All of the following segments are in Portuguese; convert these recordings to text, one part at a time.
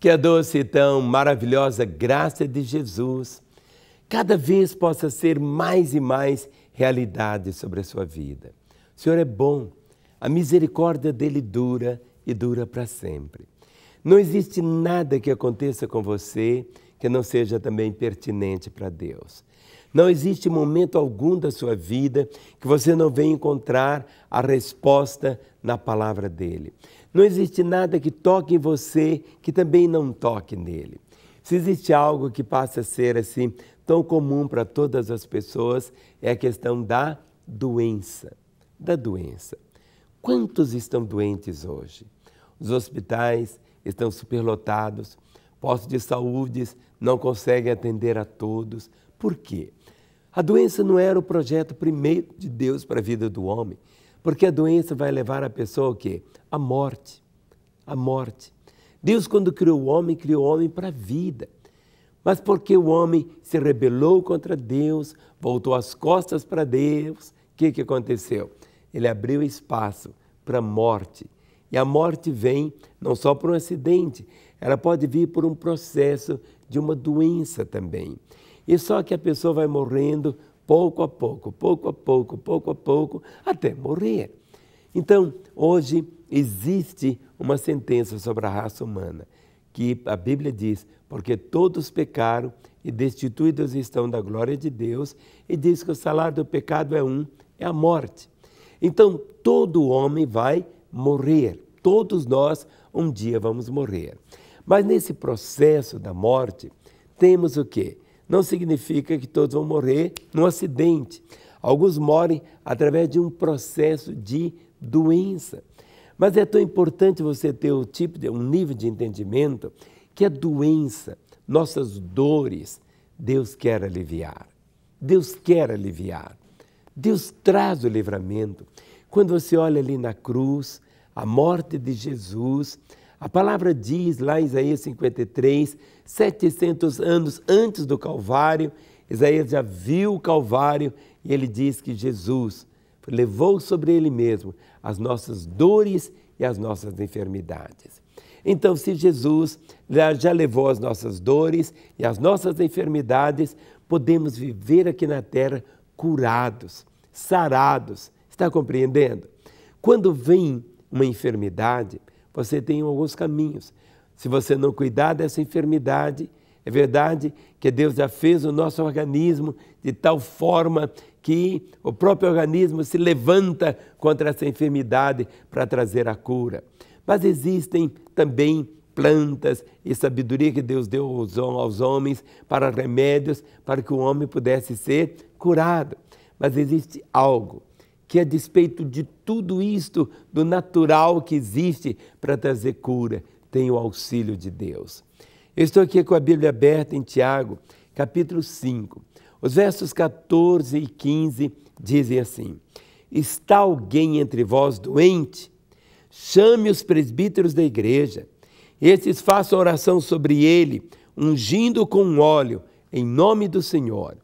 Que a doce e tão maravilhosa graça de Jesus cada vez possa ser mais e mais realidade sobre a sua vida. O Senhor é bom, a misericórdia dele dura e dura para sempre. Não existe nada que aconteça com você que não seja também pertinente para Deus. Não existe momento algum da sua vida que você não venha encontrar a resposta na palavra dele. Não existe nada que toque em você que também não toque nele. Se existe algo que passa a ser assim tão comum para todas as pessoas, é a questão da doença. Da doença. Quantos estão doentes hoje? Os hospitais estão superlotados, postos de saúde não conseguem atender a todos, por quê? A doença não era o projeto primeiro de Deus para a vida do homem, porque a doença vai levar a pessoa ao quê? A morte. A morte. Deus, quando criou o homem, criou o homem para a vida. Mas porque o homem se rebelou contra Deus, voltou as costas para Deus, o que, que aconteceu? Ele abriu espaço para a morte. E a morte vem não só por um acidente, ela pode vir por um processo de uma doença também. E só que a pessoa vai morrendo pouco a pouco, pouco a pouco, pouco a pouco, até morrer. Então, hoje existe uma sentença sobre a raça humana, que a Bíblia diz, porque todos pecaram e destituídos estão da glória de Deus, e diz que o salário do pecado é um, é a morte. Então, todo homem vai morrer, todos nós um dia vamos morrer. Mas nesse processo da morte, temos o quê? não significa que todos vão morrer num acidente. Alguns morrem através de um processo de doença. Mas é tão importante você ter o tipo de um nível de entendimento que a doença, nossas dores, Deus quer aliviar. Deus quer aliviar. Deus traz o livramento. Quando você olha ali na cruz, a morte de Jesus, a palavra diz lá em Isaías 53, 700 anos antes do Calvário, Isaías já viu o Calvário e ele diz que Jesus levou sobre ele mesmo as nossas dores e as nossas enfermidades. Então, se Jesus já levou as nossas dores e as nossas enfermidades, podemos viver aqui na terra curados, sarados. Está compreendendo? Quando vem uma enfermidade, você tem alguns caminhos. Se você não cuidar dessa enfermidade, é verdade que Deus já fez o nosso organismo de tal forma que o próprio organismo se levanta contra essa enfermidade para trazer a cura. Mas existem também plantas e sabedoria que Deus deu aos, homens para remédios para que o homem pudesse ser curado. Mas existe algo que a despeito de tudo isto, do natural que existe para trazer cura, tem o auxílio de Deus. Eu estou aqui com a Bíblia aberta em Tiago, capítulo 5. Os versos 14 e 15 dizem assim: Está alguém entre vós doente? Chame os presbíteros da igreja. Estes façam oração sobre ele, ungindo com óleo, em nome do Senhor.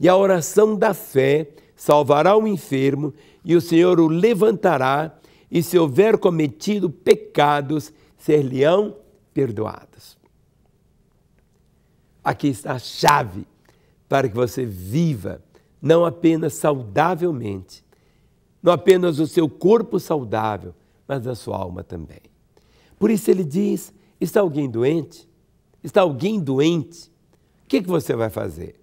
E a oração da fé salvará o enfermo e o Senhor o levantará, e se houver cometido pecados, ser-lhe-ão perdoados. Aqui está a chave para que você viva não apenas saudavelmente, não apenas o seu corpo saudável, mas a sua alma também. Por isso ele diz: está alguém doente? Está alguém doente? O que, que você vai fazer?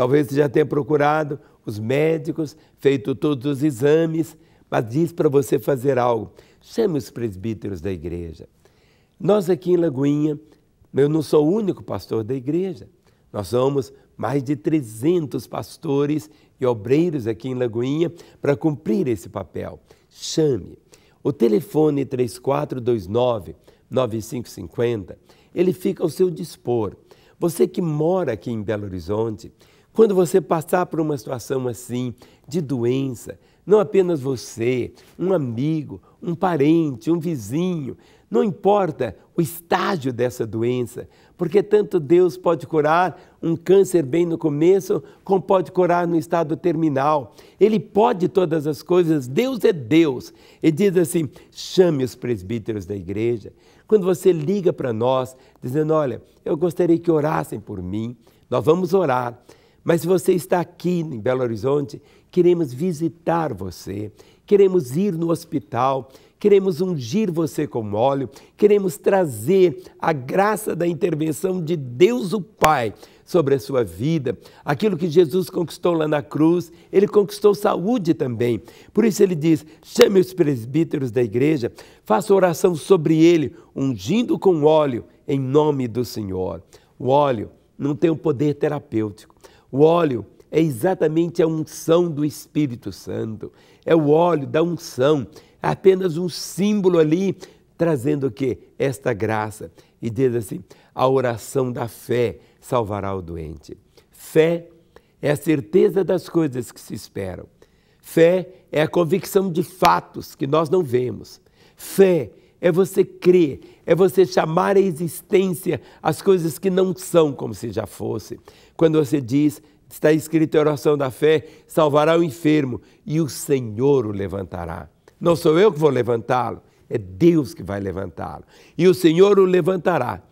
Talvez você já tenha procurado os médicos, feito todos os exames, mas diz para você fazer algo. Chame os presbíteros da igreja. Nós aqui em Lagoinha, eu não sou o único pastor da igreja. Nós somos mais de 300 pastores e obreiros aqui em Lagoinha para cumprir esse papel. Chame. O telefone 3429 9550, ele fica ao seu dispor. Você que mora aqui em Belo Horizonte, quando você passar por uma situação assim, de doença, não apenas você, um amigo, um parente, um vizinho, não importa o estágio dessa doença, porque tanto Deus pode curar um câncer bem no começo, como pode curar no estado terminal. Ele pode todas as coisas, Deus é Deus. Ele diz assim: chame os presbíteros da igreja. Quando você liga para nós, dizendo: Olha, eu gostaria que orassem por mim, nós vamos orar. Mas se você está aqui em Belo Horizonte, queremos visitar você, queremos ir no hospital, queremos ungir você com óleo, queremos trazer a graça da intervenção de Deus o Pai sobre a sua vida. Aquilo que Jesus conquistou lá na cruz, ele conquistou saúde também. Por isso ele diz: chame os presbíteros da igreja, faça oração sobre ele, ungindo com óleo em nome do Senhor. O óleo não tem o um poder terapêutico o óleo é exatamente a unção do Espírito Santo. É o óleo da unção, é apenas um símbolo ali trazendo o que? Esta graça. E diz assim: a oração da fé salvará o doente. Fé é a certeza das coisas que se esperam. Fé é a convicção de fatos que nós não vemos. Fé é você crer, é você chamar à existência as coisas que não são como se já fosse. Quando você diz, está escrito a oração da fé, salvará o enfermo e o Senhor o levantará. Não sou eu que vou levantá-lo, é Deus que vai levantá-lo. E o Senhor o levantará.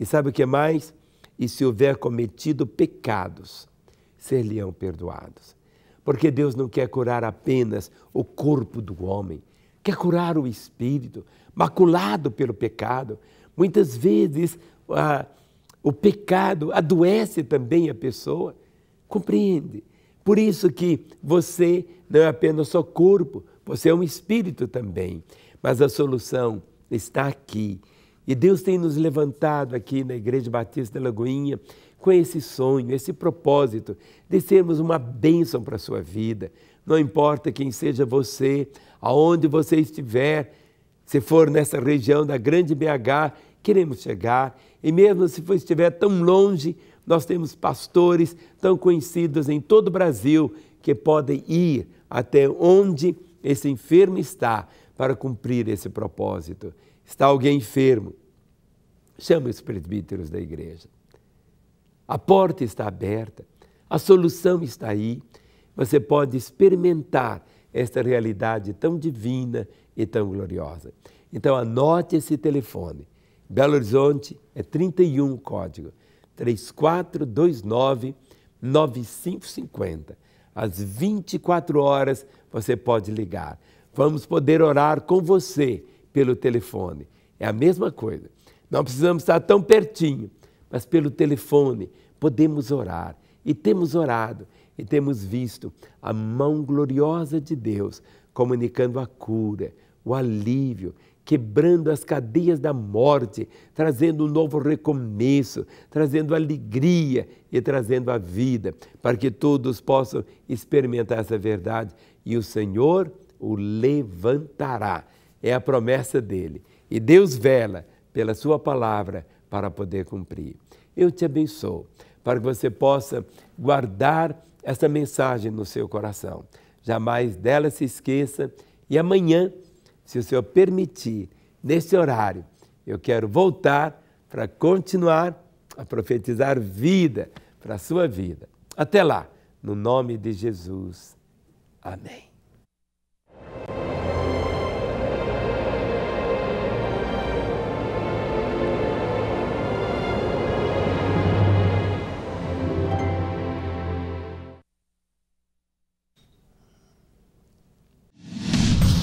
E sabe o que mais? E se houver cometido pecados, ser-lhe-ão perdoados. Porque Deus não quer curar apenas o corpo do homem, quer é curar o espírito, maculado pelo pecado. Muitas vezes a, o pecado adoece também a pessoa. Compreende? Por isso que você não é apenas só corpo, você é um espírito também. Mas a solução está aqui. E Deus tem nos levantado aqui na Igreja Batista da Lagoinha com esse sonho, esse propósito de sermos uma bênção para a sua vida. Não importa quem seja você, aonde você estiver, se for nessa região da Grande BH, queremos chegar. E mesmo se estiver tão longe, nós temos pastores tão conhecidos em todo o Brasil que podem ir até onde esse enfermo está para cumprir esse propósito. Está alguém enfermo? Chama os presbíteros da igreja. A porta está aberta, a solução está aí. Você pode experimentar esta realidade tão divina e tão gloriosa. Então anote esse telefone. Belo Horizonte é 31 código 3429 9550. Às 24 horas você pode ligar. Vamos poder orar com você pelo telefone. É a mesma coisa. Não precisamos estar tão pertinho, mas pelo telefone podemos orar e temos orado e temos visto a mão gloriosa de Deus comunicando a cura, o alívio, quebrando as cadeias da morte, trazendo um novo recomeço, trazendo alegria e trazendo a vida, para que todos possam experimentar essa verdade e o Senhor o levantará. É a promessa dele. E Deus vela pela sua palavra para poder cumprir. Eu te abençoo para que você possa guardar essa mensagem no seu coração. Jamais dela se esqueça. E amanhã, se o Senhor permitir, nesse horário, eu quero voltar para continuar a profetizar vida para a sua vida. Até lá, no nome de Jesus. Amém.